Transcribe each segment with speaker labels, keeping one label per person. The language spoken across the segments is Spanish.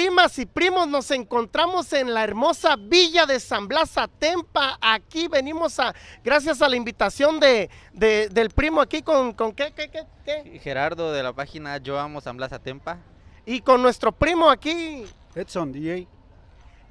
Speaker 1: primas y primos, nos encontramos en la hermosa villa de San Blas Atempa. Aquí venimos a, gracias a la invitación de, del primo aquí con, con ¿qué, Gerardo de la página Yo Amo San Blas Atempa. Y con nuestro primo aquí. Edson DJ.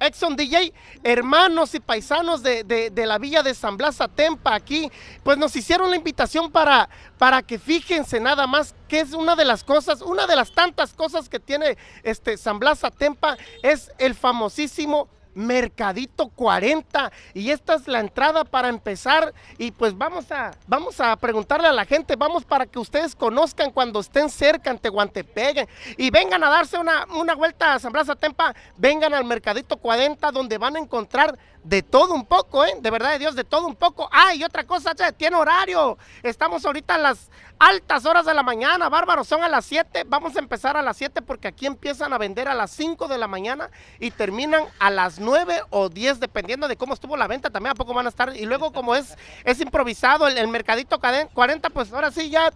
Speaker 1: Exxon DJ, hermanos y paisanos de, la villa de San Blas Atempa aquí, pues nos hicieron la invitación para, para que fíjense nada más que es una de las cosas, una de las tantas cosas que tiene este San Blas Atempa es el famosísimo Mercadito 40 y esta es la entrada para empezar y pues vamos a vamos a preguntarle a la gente, vamos para que ustedes conozcan cuando estén cerca en Tehuantepec y vengan a darse una, una vuelta a San Blas Atempa, vengan al Mercadito 40 donde van a encontrar de todo un poco, ¿eh? De verdad de Dios, de todo un poco. Ah, y otra cosa, tiene horario. Estamos ahorita a las altas horas de la mañana, bárbaro, son a las 7. Vamos a empezar a las 7 porque aquí empiezan a vender a las 5 de la mañana y terminan a las 9 o 10, dependiendo de cómo estuvo la venta, también a poco van a estar. Y luego, como es, es improvisado el, mercadito mercadito 40, pues ahora sí ya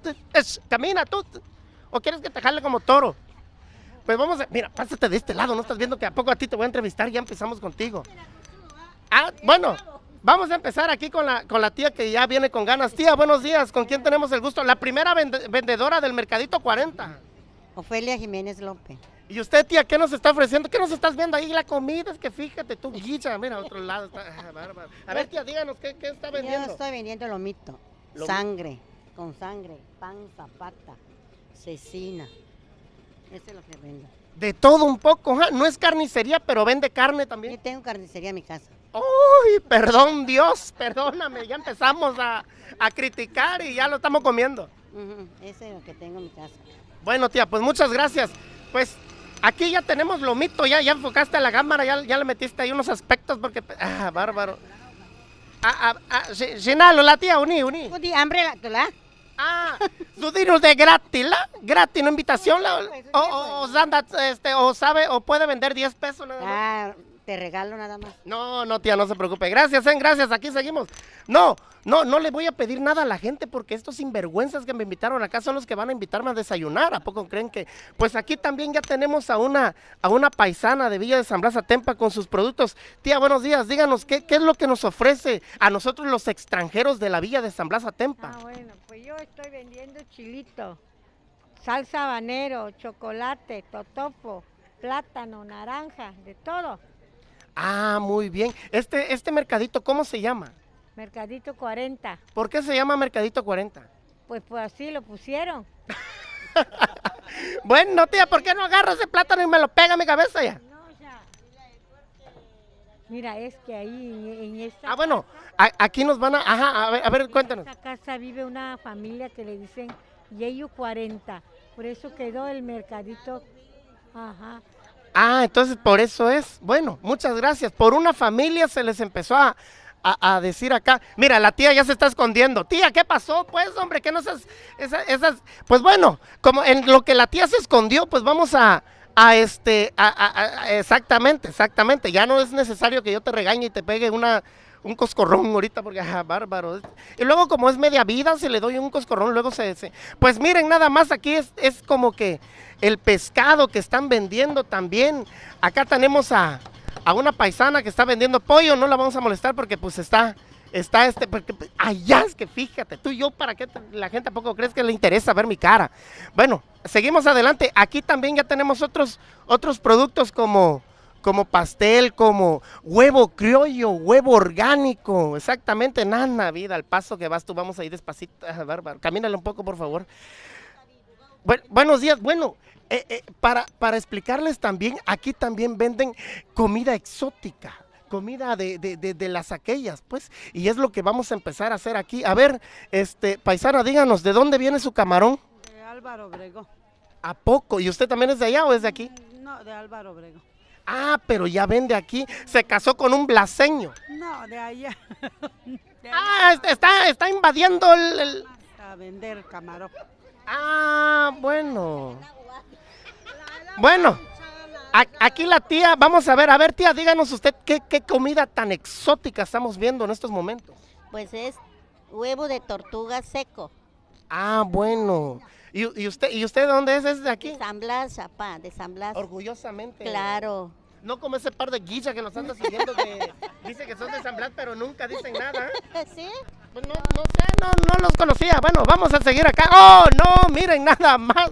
Speaker 1: camina tú. ¿O quieres que te jale como toro? Pues vamos a. Mira, pásate de este lado, no estás viendo que a poco a ti te voy a entrevistar, ya empezamos contigo. Ah, bueno, vamos a empezar aquí con la, con la tía que ya viene con ganas. Tía, buenos días, ¿con quién tenemos el gusto? La primera vendedora del Mercadito 40. Ofelia Jiménez López. Y usted, tía, ¿qué nos está ofreciendo? ¿Qué nos estás viendo ahí? La comida, es que fíjate, tú guilla, mira, a otro lado. Está, ah, a ver, tía, díganos, ¿qué, está vendiendo? Yo estoy vendiendo lomito, sangre, con sangre, Pan, pata, cecina. Eso este es lo que vendo. De todo un poco, ¿eh? no es carnicería, pero vende carne también. Yo tengo carnicería en mi casa. Uy, perdón Dios, perdóname, ya empezamos a, criticar y ya lo estamos comiendo. ese es lo que tengo en mi casa. Bueno, tía, pues muchas gracias. Pues Aquí ya tenemos lomito, ya, ya enfocaste a la cámara, ya, ya le metiste ahí unos aspectos porque... Ah, bárbaro. Ah, ah, ah la tía, uní, uní. ¿Uni, hambre la Ah, tú dinos de gratis, ¿la? Gratis, no invitación, ¿la? Pues, o, o, pues. este, o sabe, o puede vender 10 pesos. Ah, te regalo nada más. No, no, tía, no se preocupe. Gracias, en, ¿eh? gracias. Aquí seguimos. No, no, no le voy a pedir nada a la gente porque estos sinvergüenzas que me invitaron acá son los que van a invitarme a desayunar. ¿A poco creen que? Pues aquí también ya tenemos a una, a una paisana de Villa de San Blas Atempa con sus productos. Tía, buenos días. Díganos, ¿qué, ¿qué es lo que nos ofrece a nosotros los extranjeros de la Villa de San Blas Atempa? Ah, bueno, pues yo estoy vendiendo chilito, salsa habanero, chocolate, totopo, plátano, naranja, de todo. Ah, muy bien. Este, este mercadito, ¿cómo se llama? Mercadito 40. ¿Por qué se llama Mercadito 40? Pues, pues así lo pusieron. bueno, tía, ¿por qué no agarro ese plátano y me lo pega a mi cabeza ya? No, ya. Mira, es que ahí en, esta. Ah, bueno, aquí nos van a. Ajá, a ver, a ver cuéntanos. En esta casa vive una familia que le dicen Yeyu 40. Por eso quedó el mercadito. Ajá. Ah, entonces por eso es. Bueno, muchas gracias. Por una familia se les empezó a, decir acá. Mira, la tía ya se está escondiendo. Tía, ¿qué pasó? Pues, hombre, que no seas. Esas, esas, Pues bueno, como en lo que la tía se escondió, pues vamos a. A este, a, exactamente, exactamente. Ya no es necesario que yo te regañe y te pegue una un coscorrón ahorita porque, ajá, bárbaro. Y luego como es media vida, se le doy un coscorrón, luego se... dice. Pues miren, nada más aquí es, como que el pescado que están vendiendo también. Acá tenemos a, una paisana que está vendiendo pollo, no la vamos a molestar porque pues está... Está este, porque, allá es que fíjate, tú y yo, ¿para qué la gente tampoco crees que le interesa ver mi cara? Bueno, seguimos adelante. Aquí también ya tenemos otros, otros productos como, como pastel, como huevo criollo, huevo orgánico. Exactamente, nada, vida. al paso que vas tú, vamos a ir despacito. bárbaro, camínale un poco, por favor. buenos días, bueno. Eh, eh, para, explicarles también, aquí también venden comida exótica, comida de, de, de, las aquellas, pues, y es lo que vamos a empezar a hacer aquí. A ver, este, paisano, díganos, ¿de dónde viene su camarón? De Álvaro Obregón. ¿A poco? ¿Y usted también es de allá o es de aquí? Mm, no, de Álvaro Obregón. Ah, pero ya vende aquí. Se casó con un blaseño. No, de allá. Ah, está, está invadiendo el, A vender camarón. Ah, bueno. Bueno, aquí la tía, vamos a ver, a ver tía, díganos usted qué comida tan exótica estamos viendo en estos momentos. Pues es huevo de tortuga seco. Ah, bueno. ¿Y, usted y usted dónde es? ¿Es de aquí? De San Blas, papá, de San Blas. Orgullosamente. Claro. No como ese par de guillas que nos andan siguiendo que dice que son de San Blas, pero nunca dicen nada. ¿Sí? Pues no, no sé, no, los conocía. Bueno, vamos a seguir acá. ¡Oh, no! Miren, nada más.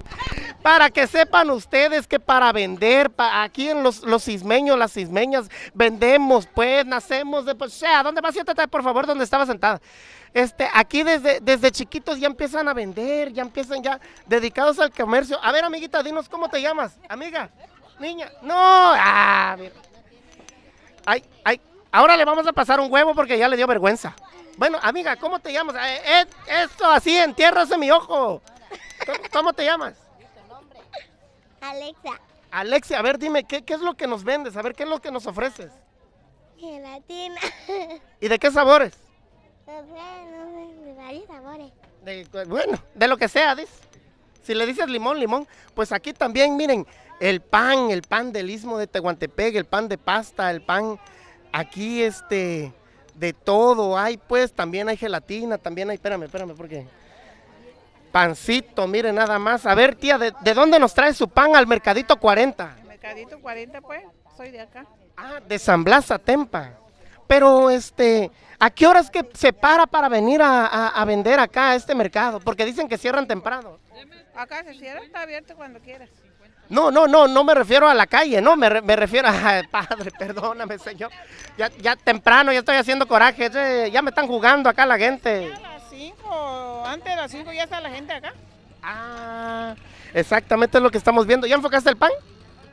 Speaker 1: Para que sepan ustedes que para vender, aquí en los, los cismeños, las cismeñas, vendemos, pues, nacemos de... Pues, sea, ¿dónde vas? Siéntate, por favor, donde estaba sentada. Este, aquí desde, desde chiquitos ya empiezan a vender, ya empiezan ya dedicados al comercio. A ver, amiguita, dinos cómo te llamas, amiga, niña. No, ah, Ay, ay, ahora le vamos a pasar un huevo porque ya le dio vergüenza. Bueno, amiga, ¿cómo te llamas? Eh, eh, esto así, entiérrase mi ojo. ¿Cómo, te llamas? Alexa. Alexia, a ver, dime, ¿qué, ¿qué, es lo que nos vendes? A ver, ¿qué es lo que nos ofreces? Gelatina. ¿Y de qué sabores? De pues, bueno, de lo que sea, dice. Si le dices limón, limón, pues aquí también, miren, el pan, el pan del Istmo de Tehuantepec, el pan de pasta, el pan, aquí este, de todo hay, pues, también hay gelatina, también hay, espérame, espérame, porque... Pancito, miren nada más. A ver, tía, ¿de, dónde nos trae su pan al Mercadito 40? mercadito 40, pues, soy de acá. Ah, de San Blas Tempa Pero, este, ¿A qué hora es que se para para venir a, vender acá a este mercado? Porque dicen que cierran temprano. Acá se cierra, está abierto cuando quieras. No, no, no, no me refiero a la calle, no, me, refiero a... Padre, perdóname, señor. Ya, ya temprano, ya estoy haciendo coraje, ya me están jugando acá la gente. Ya a las 5, antes de las 5 ya está la gente acá. Ah, exactamente es lo que estamos viendo. ¿Ya enfocaste el pan?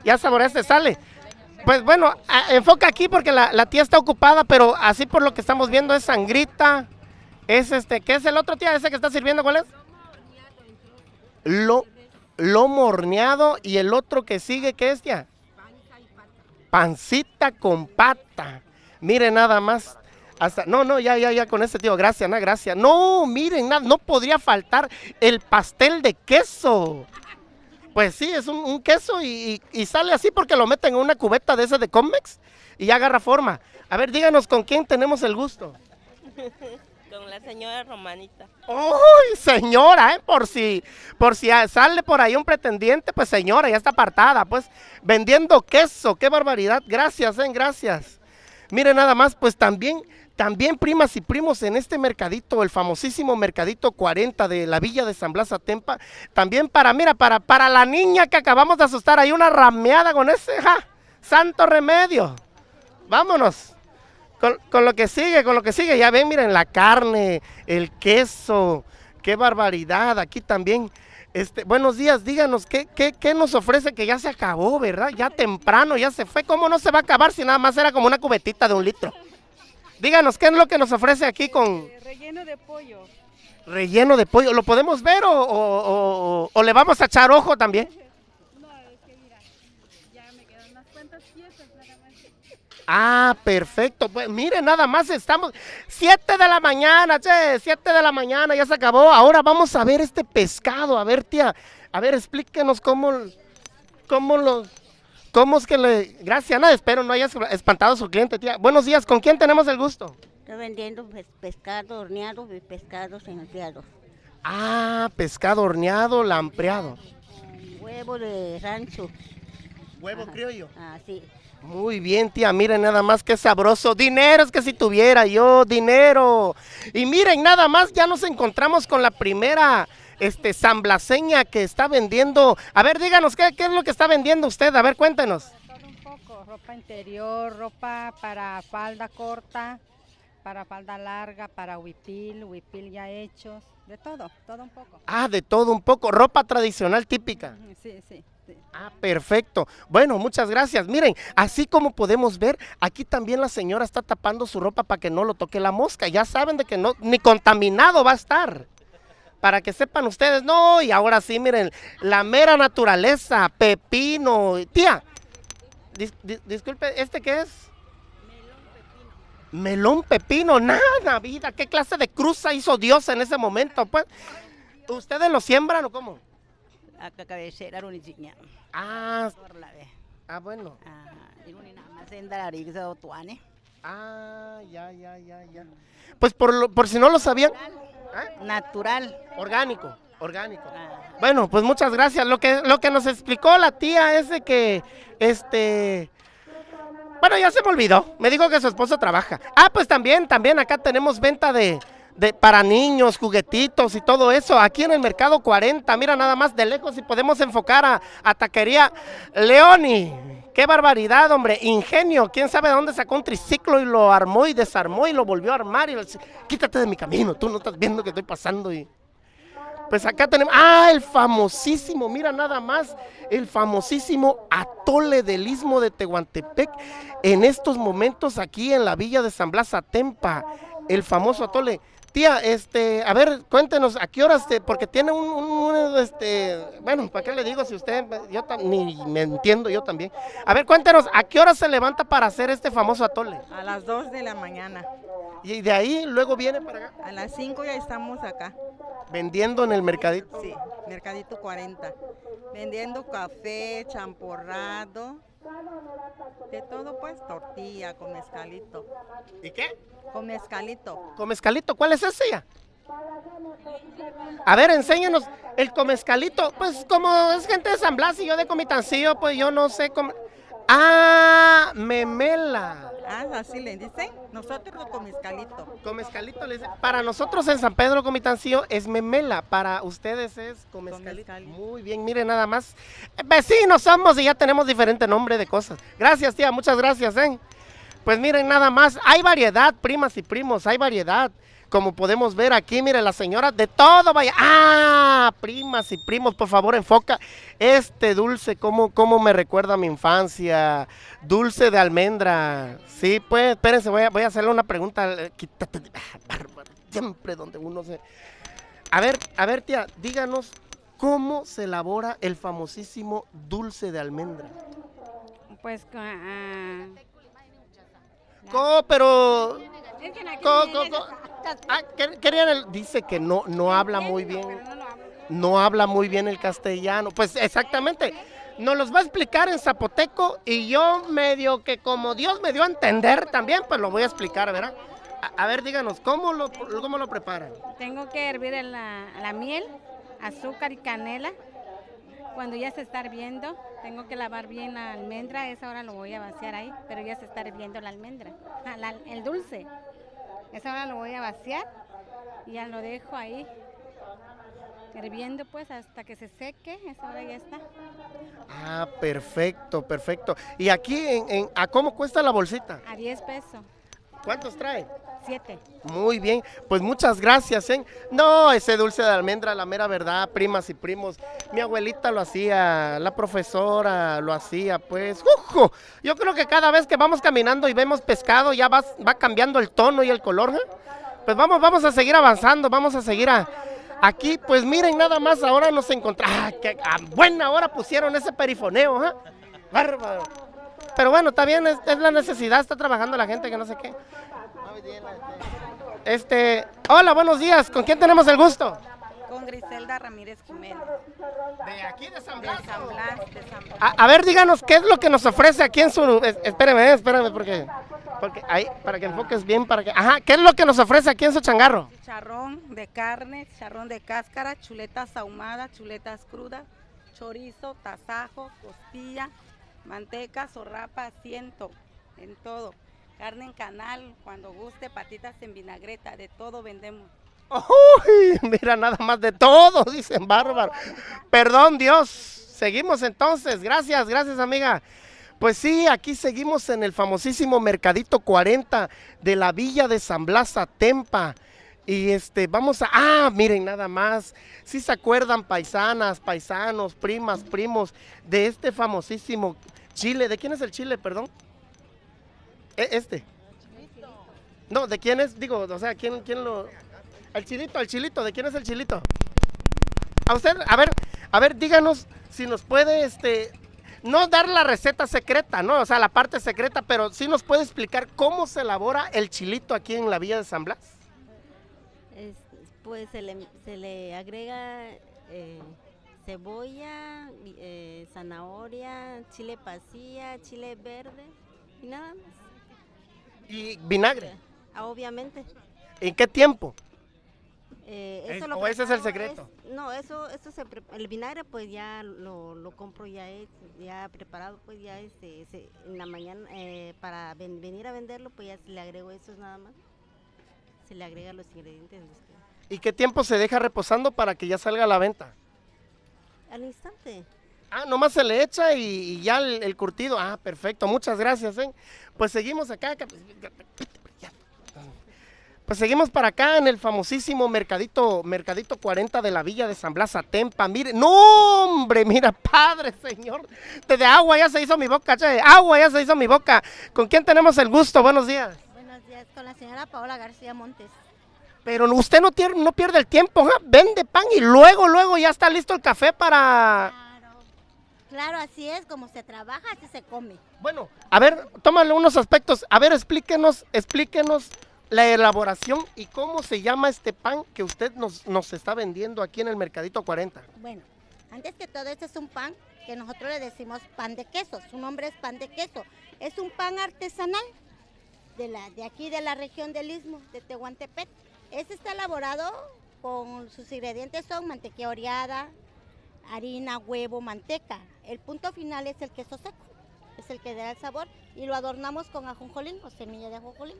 Speaker 1: ¿Ya saboreaste? ¿Sale? Pues bueno, enfoca aquí porque la, tía está ocupada, pero así por lo que estamos viendo es sangrita. Es este, ¿qué es el otro tía? ¿Ese que está sirviendo cuál es? Lo, lomo horneado y el otro que sigue, ¿qué es tía? Pancita con pata. Mire nada más. Hasta, no, no, ya, ya, ya con ese tío, gracias, nada, gracias. No, miren, nada, no podría faltar el pastel de queso. Pues sí, es un, queso y, sale así porque lo meten en una cubeta de ese de Comex y ya agarra forma. A ver, díganos con quién tenemos el gusto. Con la señora Romanita. ¡Uy, señora! Eh! Por si, por si ah, sale por ahí un pretendiente, pues señora, ya está apartada, pues vendiendo queso, qué barbaridad. Gracias, eh, gracias. Mire nada más, pues también también primas y primos en este mercadito, el famosísimo mercadito 40 de la villa de San Blas Atempa. También para, mira, para, para la niña que acabamos de asustar, hay una rameada con ese, ja, santo remedio. Vámonos. Con, lo que sigue, con lo que sigue. Ya ven, miren, la carne, el queso. Qué barbaridad. Aquí también. Este, buenos días, díganos, ¿qué, qué, qué nos ofrece? Que ya se acabó, ¿verdad? Ya temprano, ya se fue. ¿Cómo no se va a acabar si nada más era como una cubetita de un litro? Díganos, ¿qué es lo que nos ofrece aquí eh, con...? Relleno de pollo. Relleno de pollo. ¿Lo podemos ver o, le vamos a echar ojo también? No, es que mira, ya me quedan unas cuantas piezas Ah, perfecto. Pues mire, nada más estamos... Siete de la mañana, che, siete de la mañana, ya se acabó. Ahora vamos a ver este pescado. A ver, tía, a ver, explíquenos cómo, cómo ¿Cómo es que le...? Gracias, nada, espero no hayas espantado a su cliente, tía. Buenos días, ¿con quién tenemos el gusto? Estoy vendiendo pescado horneado y pescados Ah, pescado horneado, lampreado. Huevo de rancho. Huevo creo criollo. Ah, sí. Muy bien, tía, miren nada más que sabroso. Dinero es que si tuviera yo, dinero. Y miren, nada más ya nos encontramos con la primera este San blaseña que está vendiendo. A ver, díganos, ¿qué, es lo que está vendiendo usted? A ver, cuéntenos. Todo pues, un poco, ropa interior, ropa para falda corta, para falda larga, para huipil, huipil ya hechos, de todo, todo un poco. Ah, de todo un poco, ropa tradicional típica. Sí, sí. Ah, perfecto. Bueno, muchas gracias. Miren, así como podemos ver, aquí también la señora está tapando su ropa para que no lo toque la mosca. Ya saben de que no, ni contaminado va a estar para que sepan ustedes, no, y ahora sí, miren, la mera naturaleza, pepino, tía, disculpe, ¿este qué es? Melón pepino, Melón pepino, nada, vida, qué clase de cruza hizo Dios en ese momento, pues. ¿Ustedes lo siembran o cómo? Acá cabecera unichiña. Ah. Ah, bueno. Ah, ya, ya, ya, ya. Pues por, lo, por si no lo sabían. ¿Ah? Natural. Orgánico, orgánico. Ah. Bueno, pues muchas gracias. Lo que, lo que nos explicó la tía es de que, este... Bueno, ya se me olvidó. Me dijo que su esposo trabaja. Ah, pues también, también acá tenemos venta de, para niños, juguetitos y todo eso, aquí en el mercado 40, mira nada más de lejos y podemos enfocar a, a Taquería Leoni. ¡Qué barbaridad, hombre! Ingenio. ¿Quién sabe de dónde sacó un triciclo y lo armó y desarmó y lo volvió a armar? quítate de mi camino, tú no estás viendo que estoy pasando. Y... Pues acá tenemos, ah, el famosísimo, mira nada más, el famosísimo atole del istmo de Tehuantepec, en estos momentos aquí en la villa de San Blas Atempa, el famoso atole. Tía, este, a ver, cuéntenos, ¿a qué horas? porque tiene un, un, este, bueno, ¿para qué le digo si usted, yo tam, ni me entiendo yo también. A ver, cuéntenos, ¿a qué hora se levanta para hacer este famoso atole? A las 2 de la mañana. ¿Y de ahí luego viene para acá? A las 5 ya estamos acá. ¿Vendiendo en el mercadito? Sí, mercadito 40. Vendiendo café, champorrado, de todo, pues, tortilla con mezcalito. ¿Y qué? Con mezcalito. ¿Con mezcalito? ¿Cuál es ese ya? A ver, enséñanos el comezcalito. Pues como es gente de San Blas y yo de Comitancillo, pues yo no sé cómo. Ah, memela. Ah, así le dicen. Nosotros con mezcalito. le Para nosotros en San Pedro Comitancillo es memela, para ustedes es con Muy bien, miren nada más. Eh, vecinos somos y ya tenemos diferente nombre de cosas. Gracias, tía, muchas gracias, ¿eh? Pues miren nada más, hay variedad, primas y primos, hay variedad. Como podemos ver aquí, mire, la señora de todo, vaya. ¡Ah! Primas y primos, por favor, enfoca este dulce, cómo, me recuerda a mi infancia. Dulce de almendra. Sí, pues, espérense, voy a, voy a hacerle una pregunta. Eh, quítate, siempre donde uno se... A ver, a ver, tía, díganos cómo se elabora el famosísimo dulce de almendra. Pues ah, ah. con... pero... Co, co, co. Ah, querían dice que no, no habla muy bien. No habla muy bien el castellano. Pues exactamente. Nos los va a explicar en zapoteco y yo medio que como Dios me dio a entender también, pues lo voy a explicar, ¿verdad? A, ver, díganos, ¿cómo lo, cómo lo preparan? Tengo que hervir la, la miel, azúcar y canela. Cuando ya se está hirviendo, tengo que lavar bien la almendra, esa ahora lo voy a vaciar ahí, pero ya se está hirviendo la almendra, el dulce. Esa ahora lo voy a vaciar y ya lo dejo ahí hirviendo pues hasta que se seque, esa hora ya está. Ah, perfecto, perfecto. ¿Y aquí en, a cómo cuesta la bolsita? A 10 pesos. ¿Cuántos trae? Siete. Muy bien, pues muchas gracias. ¿eh? No, ese dulce de almendra, la mera verdad, primas y primos. Mi abuelita lo hacía, la profesora lo hacía, pues. Yo creo que cada vez que vamos caminando y vemos pescado, ya va, cambiando el tono y el color. ¿eh? Pues vamos, vamos a seguir avanzando, vamos a seguir a, aquí. Pues miren, nada más ahora nos encontramos. ¡Ah, ¡Qué buena hora pusieron ese perifoneo! ¿eh? Bárbaro. Pero bueno, está bien, es la necesidad, está trabajando la gente que no sé qué. Este. este, hola, buenos días. ¿Con quién tenemos el gusto? Con Griselda Ramírez Jiménez. De aquí de San Blas. A, ver, díganos qué es lo que nos ofrece aquí en su. Espérame, eh, espérame, porque. Porque ahí, para que enfoques bien, para que. Ajá, ¿qué es lo que nos ofrece aquí en su changarro? Charrón de carne, charrón de cáscara, chuletas ahumadas, chuletas crudas, chorizo, tasajo, costilla, manteca, zorrapa, asiento, en todo carne en canal, cuando guste, patitas en vinagreta, de todo vendemos. Uy, mira, nada más de todo, dicen bárbaro. Perdón, Dios. Seguimos entonces. Gracias, gracias, amiga. Pues sí, aquí seguimos en el famosísimo Mercadito 40 de la Villa de San Blas Tempa. Y este, vamos a. Ah, miren, nada más. Si ¿Sí se acuerdan, paisanas, paisanos, primas, primos, de este famosísimo chile. ¿De quién es el chile, perdón? E, este. No, ¿de quién es? Digo, o sea, ¿quién, quién lo...? El chilito, el chilito, ¿de quién es el chilito? A usted, a ver, a ver, díganos si nos puede, este, no dar la receta secreta, ¿no? O sea, la parte secreta, pero sí nos puede explicar cómo se elabora el chilito aquí en la Villa de San Blas. pues se le, se le agrega eh, cebolla, eh, zanahoria, chile pasilla, chile verde y nada más. ¿Y vinagre? Ah, obviamente. ¿En qué tiempo? Eh, ese es el secreto? no, el vinagre pues ya lo, lo compro ya, ya preparado, pues ya este, en la mañana eh, para venir a venderlo pues ya se le agrego eso nada más. Se le agrega los ingredientes. ¿Y qué tiempo se deja reposando para que ya salga a la venta? Al instante. Ah, nomás se le echa y, ya el, curtido. Ah, perfecto, muchas gracias. ¿eh? Pues seguimos acá. Pues, pues seguimos para acá en el famosísimo mercadito, mercadito 40 de la villa de San Blas Atempa. Mire, no hombre, mira, padre, señor. de agua ya se hizo mi boca, che. Agua ya se hizo mi boca. ¿Con quién tenemos el gusto? Buenos días. Buenos días, con la señora Paola García Montes. Pero usted no, pierde el tiempo, ¿ah? vende pan y luego, luego ya está listo el café para... Ah, Claro, así es, como se trabaja, así se come. Bueno, a ver, tómale unos aspectos. A ver, explíquenos, explíquenos la elaboración y cómo se llama este pan que usted nos, nos está vendiendo aquí en el Mercadito 40. Bueno, antes que todo, este es un pan que nosotros le decimos pan de queso. Su nombre es pan de queso. Es un pan artesanal de, la, de aquí, de la región del Istmo, de Tehuantepec. Este está elaborado con sus ingredientes son mantequilla oreada, harina, huevo, manteca. El punto final es el queso seco, es el que da el sabor y lo adornamos con ajonjolín o semilla de ajonjolín.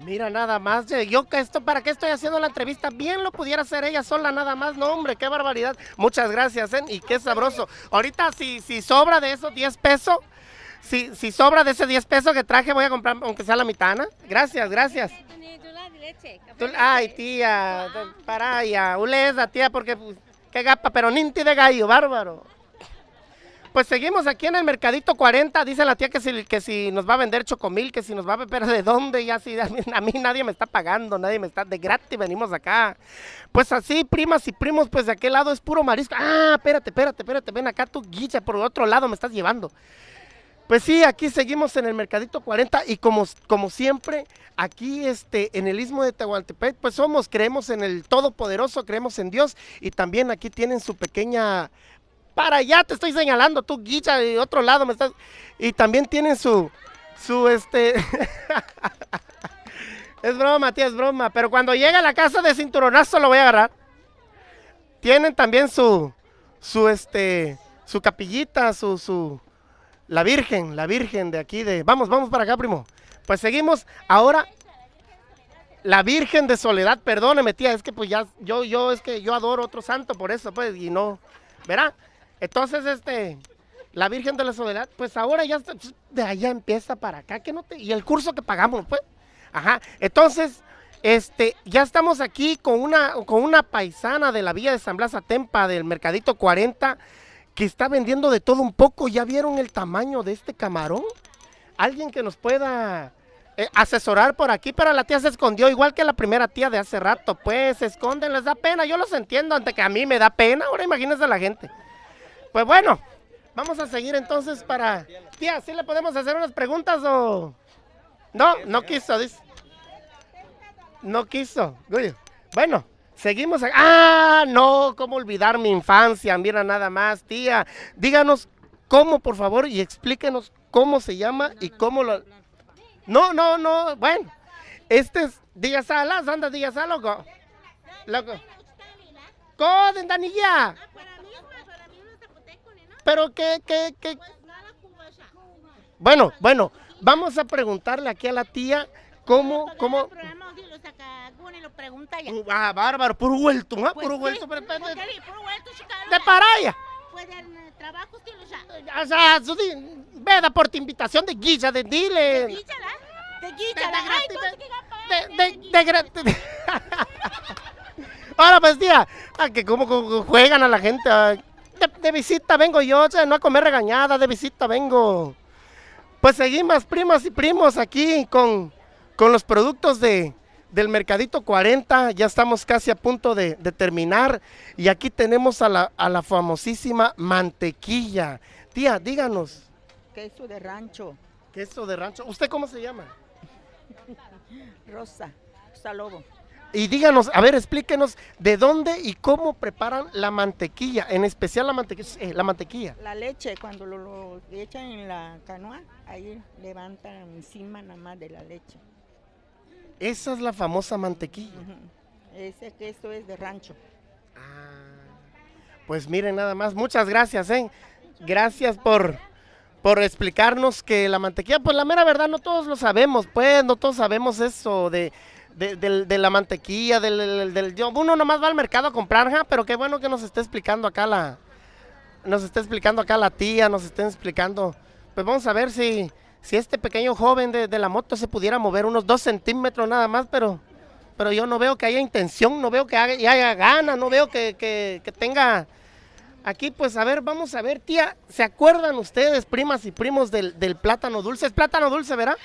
Speaker 1: Mira nada más, eh, yo que esto, ¿para qué estoy haciendo la entrevista? Bien lo pudiera hacer ella sola nada más, no hombre, qué barbaridad. Muchas gracias, ¿eh? Y qué sabroso. Ahorita si, si sobra de esos 10 pesos, si, si sobra de ese 10 pesos que traje, voy a comprar aunque sea la mitana. Gracias, gracias. Ay, tía, para allá la tía, porque... Pues, gapa, pero ninti de gallo, bárbaro. Pues seguimos aquí en el Mercadito 40. Dice la tía que si, que si nos va a vender chocomil, que si nos va a pero ¿de dónde? y así a mí, nadie me está pagando, nadie me está de gratis, venimos acá. Pues así, primas y primos, pues de aquel lado es puro marisco. Ah, espérate, espérate, espérate, ven acá tú, guilla, por otro lado me estás llevando. Pues sí, aquí seguimos en el Mercadito 40 y como, como siempre, aquí este, en el Istmo de Tehuantepec, pues somos, creemos en el Todopoderoso, creemos en Dios y también aquí tienen su pequeña... Para allá te estoy señalando, tú guicha, de otro lado me estás... Y también tienen su, su este... es broma, tía, es broma, pero cuando llega a la casa de cinturonazo lo voy a agarrar. Tienen también su, su este, su capillita, su, su la Virgen, la Virgen de aquí de... Vamos, vamos para acá, primo. Pues seguimos. Ahora... La Virgen de Soledad, perdóneme, tía, es que pues ya, yo, yo, es que yo adoro otro santo por eso, pues, y no, ¿verá? Entonces, este, la Virgen de la Soledad, pues ahora ya está, pues, de allá empieza para acá, que no y el curso que pagamos, pues, ajá, entonces, este, ya estamos aquí con una, con una paisana de la vía de San Blas Atempa, del Mercadito 40, que está vendiendo de todo un poco. ¿Ya vieron el tamaño de este camarón? Alguien que nos pueda eh, asesorar por aquí, pero la tía se escondió, igual que la primera tía de hace rato. Pues se esconden, les da pena. Yo los entiendo, ante que a mí me da pena. Ahora imagínense a la gente. Pues bueno, vamos a seguir entonces para. Tía, ¿sí le podemos hacer unas preguntas o.? No, no quiso, dice. No quiso. Bueno, Seguimos. ¡Ah! No, cómo olvidar mi infancia. Mira nada más, tía. Díganos cómo, por favor, y explíquenos cómo se llama y cómo lo. No, no, no. Bueno, este es Día Salas. Anda, díaz Salas, loco. Loco. Coden, Danilla. Ah, Pero qué, qué, qué. Pues bueno, bueno, vamos a preguntarle aquí a la tía. ¿Cómo? ¿Cómo? Uh, ah, bárbaro, por vuelto, ¿no? Puro vuelto, pero... De paraya. Pues el eh, trabajo, lo ya. O sea, veda por tu invitación de guilla, de dile. De guilla, De guilla, De, de, de, Ahora pues, tía, a que cómo juegan a la gente. De, visita vengo yo, no a comer regañada, de visita vengo. Pues seguimos, primas y primos, aquí con con los productos de, del Mercadito 40, ya estamos casi a punto de, terminar y aquí tenemos a la, a la, famosísima mantequilla. Tía, díganos. Queso de rancho. Queso de rancho. ¿Usted cómo se llama? Rosa, Rosa Y díganos, a ver, explíquenos de dónde y cómo preparan la mantequilla, en especial eh, la mantequilla. la, leche, cuando lo, lo echan en la canoa, ahí levantan encima nada más de la leche. Esa es la famosa mantequilla. ese que esto es de rancho. Ah, pues miren nada más, muchas gracias, ¿eh? Gracias por, por explicarnos que la mantequilla, pues la mera verdad no todos lo sabemos, pues no todos sabemos eso de, de, la mantequilla, del, del, uno nomás va al mercado a comprar, ¿ja? pero qué bueno que nos esté explicando acá la, nos está explicando acá la tía, nos estén explicando, pues vamos a ver si si este pequeño joven de, la moto se pudiera mover unos dos centímetros nada más, pero, pero yo no veo que haya intención, no veo que haya, gana, no veo que, que, tenga... Aquí, pues, a ver, vamos a ver, tía, ¿se acuerdan ustedes, primas y primos, del, plátano dulce? Es plátano dulce, ¿verdad?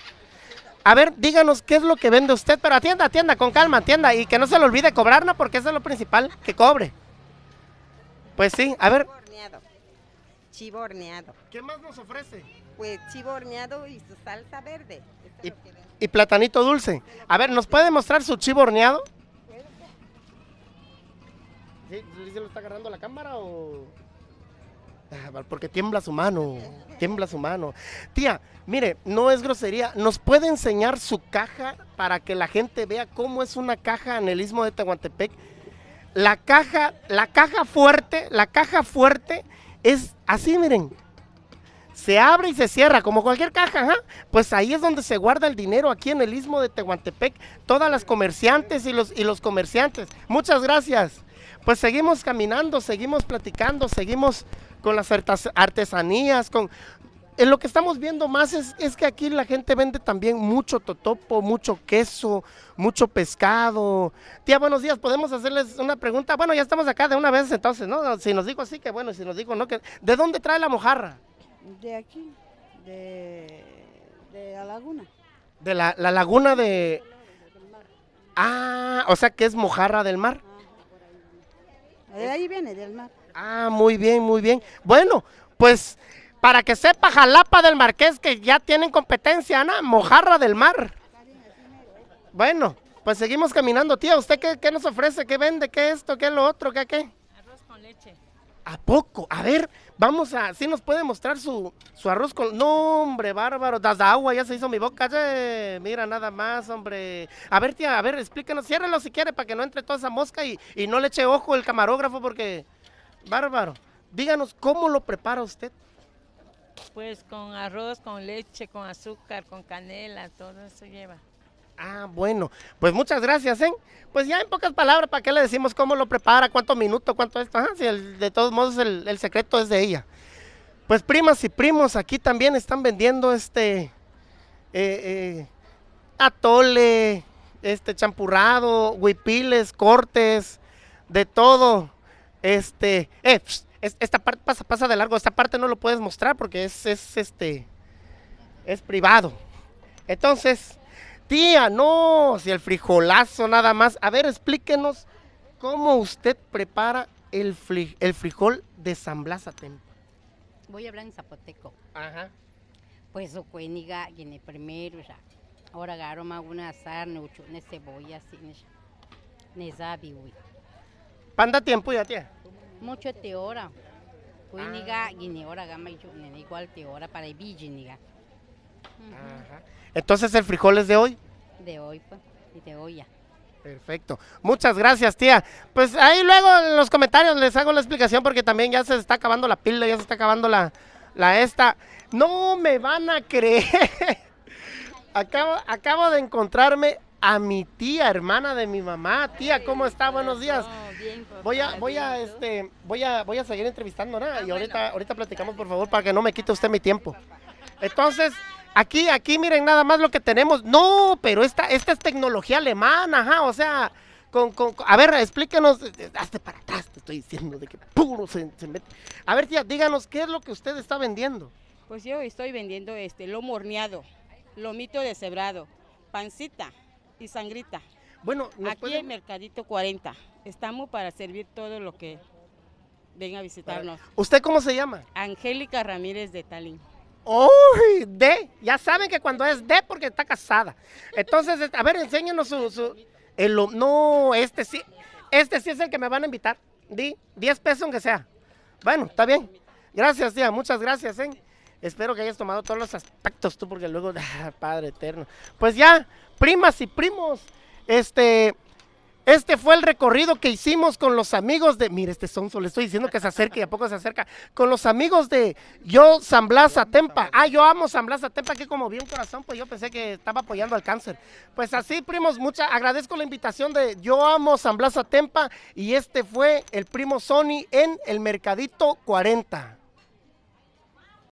Speaker 1: A ver, díganos qué es lo que vende usted, pero atienda, atienda, con calma, atienda, y que no se le olvide cobrarla porque eso es lo principal, que cobre. Pues sí, a ver. Chivorneado. Chiborneado. ¿Qué más nos ofrece? pues chivo horneado y su salsa verde. y, platanito dulce. A ver, ¿nos puede mostrar su chivo horneado? está agarrando la cámara o...? Ah, porque tiembla su mano, tiembla su mano. Tía, mire, no es grosería. ¿Nos puede enseñar su caja para que la gente vea cómo es una caja en el Istmo de Tehuantepec? La caja, la caja fuerte, la caja fuerte es así, miren se abre y se cierra, como cualquier caja, pues ahí es donde se guarda el dinero, aquí en el istmo de Tehuantepec, todas las comerciantes y los, y los comerciantes. Muchas gracias. Pues seguimos caminando, seguimos platicando, seguimos con las artesanías, con... En lo que estamos viendo más es, es que aquí la gente vende también mucho totopo, mucho queso, mucho pescado. Tía, buenos días, ¿podemos hacerles una pregunta? Bueno, ya estamos acá de una vez entonces, ¿no? Si nos digo así, que bueno, si nos digo no, que... ¿De dónde trae la mojarra? de aquí, de, la laguna. De la, la laguna de... Ah, o sea que es mojarra del mar. De ahí viene, del mar. Ah, muy bien, muy bien. Bueno, pues para que sepa Jalapa del Marqués que ya tienen competencia, Ana, mojarra del mar. Bueno, pues seguimos caminando, tía. ¿Usted qué, qué nos ofrece? ¿Qué vende? ¿Qué esto? ¿Qué lo otro? ¿Qué qué? Arroz con leche. ¿A poco? A ver, vamos a. ¿Sí nos puede mostrar su, su arroz con.? No, hombre, bárbaro. Das agua, ya se hizo mi boca. ya Mira, nada más, hombre. A ver, tía, a ver, explíquenos. Ciérrelo si quiere para que no entre toda esa mosca y, y no le eche ojo el camarógrafo porque. Bárbaro. Díganos, ¿cómo lo prepara usted? Pues con arroz, con leche, con azúcar, con canela, todo eso lleva. Ah, bueno. Pues muchas gracias, ¿eh? Pues ya en pocas palabras, ¿para qué le decimos cómo lo prepara, cuánto minuto cuánto esto? de todos modos el, secreto es de ella. Pues primas y primos, aquí también están vendiendo este eh, eh, atole, este champurrado, huipiles, cortes, de todo. Este, eh, esta parte pasa, pasa de largo, esta parte no lo puedes mostrar porque es, es este es privado. Entonces, Tía, no, si el frijolazo nada más. A ver, explíquenos cómo usted prepara el, frijol de San Blas Voy a hablar en zapoteco. Ajá. Pues o cueniga, viene primero, ya. Ahora más una azar, neuchune cebolla, así, nezabi, uy. ¿Panda tiempo ya, tía? Mucho te hora. Ah. Cueniga, viene ahora gama, y igual te hora para el villiniga. Ajá. Entonces el frijol es de hoy. De hoy, pues, y de hoy ya. Perfecto. Muchas gracias, tía. Pues ahí luego en los comentarios les hago la explicación porque también ya se está acabando la pila, ya se está acabando la, esta. No me van a creer. acabo, acabo de encontrarme a mi tía, hermana de mi mamá. Tía, ¿cómo está? Buenos días. Voy a, voy a, este, voy a, voy a seguir entrevistando, ah, Y ahorita, ahorita platicamos, por favor, para que no me quite usted mi tiempo. Entonces, Aquí, aquí, miren nada más lo que tenemos. No, pero esta, esta es tecnología alemana, ajá, o sea, con, a ver, explíquenos. hazte para atrás, te estoy diciendo, de que puro se, mete. A ver, tía, díganos, ¿qué es lo que usted está vendiendo? Pues yo estoy vendiendo este lomo horneado, lomito de cebrado, pancita y sangrita. Bueno, aquí Mercadito 40, estamos para servir todo lo que venga a visitarnos. ¿Usted cómo se llama? Angélica Ramírez de Talín. Uy, D. Ya saben que cuando es D porque está casada. Entonces, este, a ver, enséñenos su... su el, no, este sí. Este sí es el que me van a invitar. Di 10 pesos aunque sea. Bueno, está bien. Gracias, tía. Muchas gracias, ¿eh? Espero que hayas tomado todos los aspectos tú, porque luego, ah, Padre eterno. Pues ya, primas y primos, este, este fue el recorrido que hicimos con los amigos de. Mire, este sonso, le estoy diciendo que se acerque y a poco se acerca. Con los amigos de Yo San Blas Atempa. Ah, yo amo San Blas Atempa, que como vi un corazón, pues yo pensé que estaba apoyando al cáncer. Pues así, primos, mucha, agradezco la invitación de Yo Amo San Blas Atempa. Y este fue el primo Sony en el Mercadito 40.